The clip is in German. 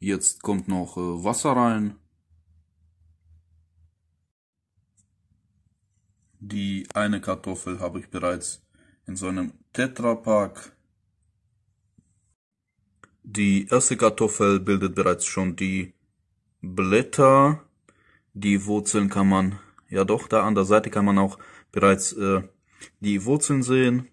Jetzt kommt noch äh, Wasser rein. Die eine Kartoffel habe ich bereits in so einem Tetrapack. Die erste Kartoffel bildet bereits schon die Blätter. Die Wurzeln kann man, ja doch, da an der Seite kann man auch bereits äh, die Wurzeln sehen.